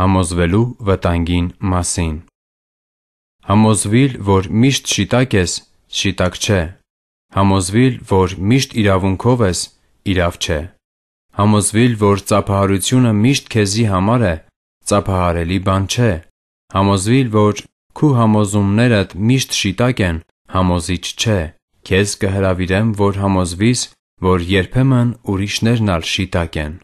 Համոզվելու վտանգին մասին Համոզվիր, որ միշտ շիտակ ես, շիտակ չէ։ Համոզվիր, որ միշտ իրավունքով ես, իրավ չէ։ Համոզվիր, որ ծափահարությունը միշտ քեզի համար է, ծափահարելի բան չէ։ Համոզվիր, որ քու համոզումներդ միշտ շիտակ են, համոզիչ չէ։ Քեզ կհրավիրեմ, որ համոզվիս, որ երբեմն ուրիշներն ալ շիտակ են։